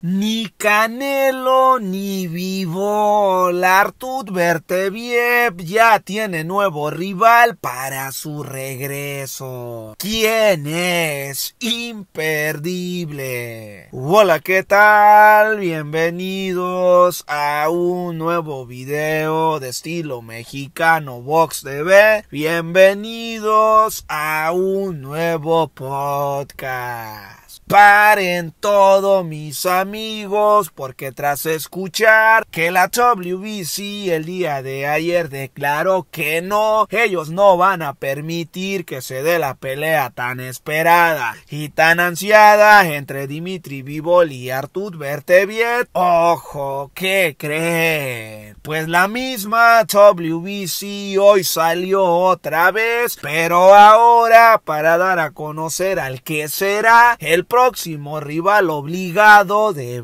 Ni Canelo ni Vivo, Artud Berteviev ya tiene nuevo rival para su regreso. ¿Quién es imperdible? Hola, ¿qué tal? Bienvenidos a un nuevo video de estilo mexicano Vox TV. Bienvenidos a un nuevo podcast. Paren todos mis amigos, porque tras escuchar que la WBC el día de ayer declaró que no, ellos no van a permitir que se dé la pelea tan esperada y tan ansiada entre Dimitri Vivol y Artur Berteviet. Ojo, ¿qué creen? Pues la misma WBC hoy salió otra vez, pero ahora para dar a conocer al que será el próximo rival obligado de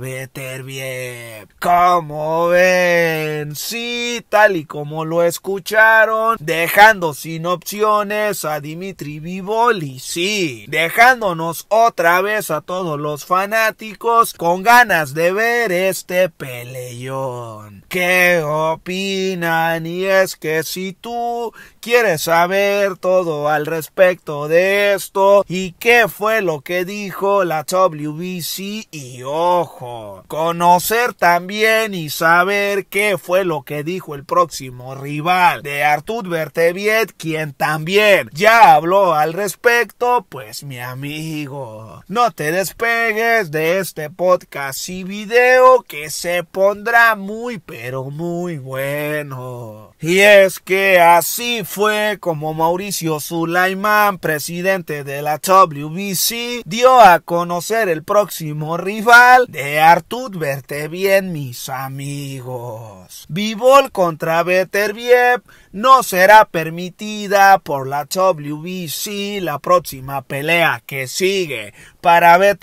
bien Como ven, sí, tal y como lo escucharon, dejando sin opciones a Dimitri Vivoli, sí, dejándonos otra vez a todos los fanáticos con ganas de ver este peleón. ¿Qué opinan? Y es que si tú quieres saber todo al respecto de esto y qué fue lo que dijo la WBC y ojo, conocer también y saber qué fue lo que dijo el próximo rival de Artur Berteviet, quien también ya habló al respecto, pues mi amigo, no te despegues de este podcast y video que se pondrá muy pero muy bueno. Y es que así fue fue como Mauricio Sulaimán, presidente de la WBC, dio a conocer el próximo rival de Artur Bien, mis amigos. Bivol contra View no será permitida por la WBC la próxima pelea que sigue. Para View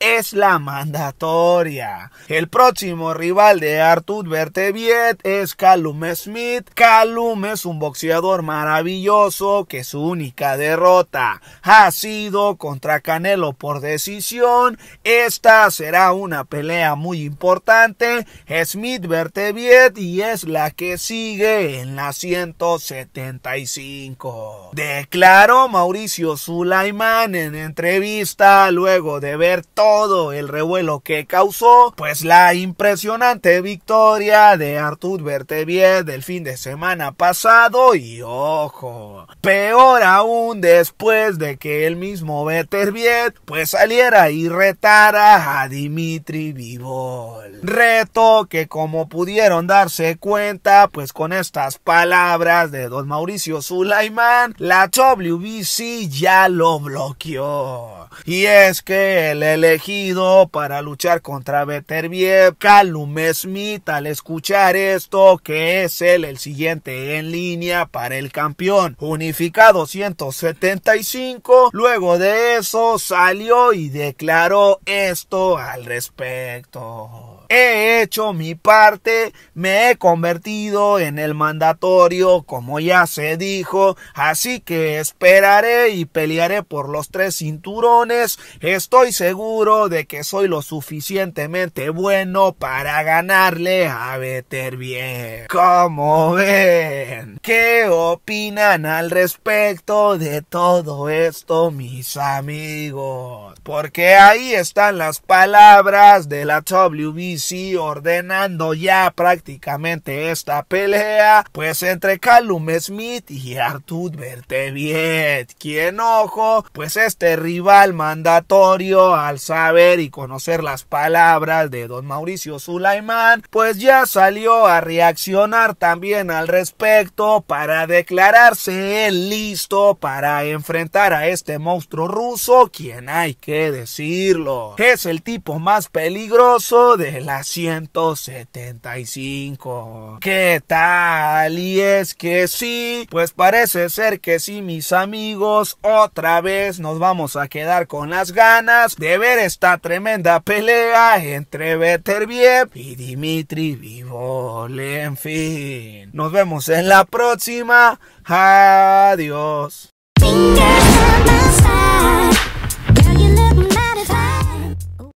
es la mandatoria. El próximo rival de Artur Bertevien es Calum Smith. Calum es un boxeador maravilloso que su única derrota ha sido contra Canelo por decisión. Esta será una pelea muy importante. Smith Verteviet y es la que sigue en la 175. Declaró Mauricio Sulaimán en entrevista luego de ver todo el revuelo que causó, pues la impresionante victoria de Artur Verteviet del fin de semana pasado y ojo, Peor aún después de que el mismo Beterbiev pues saliera y retara a Dimitri Vivol. Reto que como pudieron darse cuenta pues con estas palabras de don Mauricio Sulaimán, la WBC ya lo bloqueó. Y es que el elegido para luchar contra Beterbiev, Calum Smith, al escuchar esto que es él el siguiente en línea para el campeón. unificado 175 Luego de eso salió y declaró esto al respecto. He hecho mi parte, me he convertido en el mandatorio, como ya se dijo, así que esperaré y pelearé por los tres cinturones. Estoy seguro de que soy lo suficientemente bueno para ganarle a Better Bien. ¿Cómo ven? ¿Qué opinan al respecto de todo esto, mis amigos? Porque ahí están las palabras de la WBC sí ordenando ya prácticamente esta pelea, pues entre Callum Smith y Artur Berteviet, quien ojo, pues este rival mandatorio al saber y conocer las palabras de don Mauricio Sulaimán, pues ya salió a reaccionar también al respecto para declararse el listo para enfrentar a este monstruo ruso, quien hay que decirlo, es el tipo más peligroso de la 175. ¿Qué tal? Y es que sí, pues parece ser que sí, mis amigos, otra vez nos vamos a quedar con las ganas de ver esta tremenda pelea entre View y Dimitri Vivol. En fin, nos vemos en la próxima. Adiós.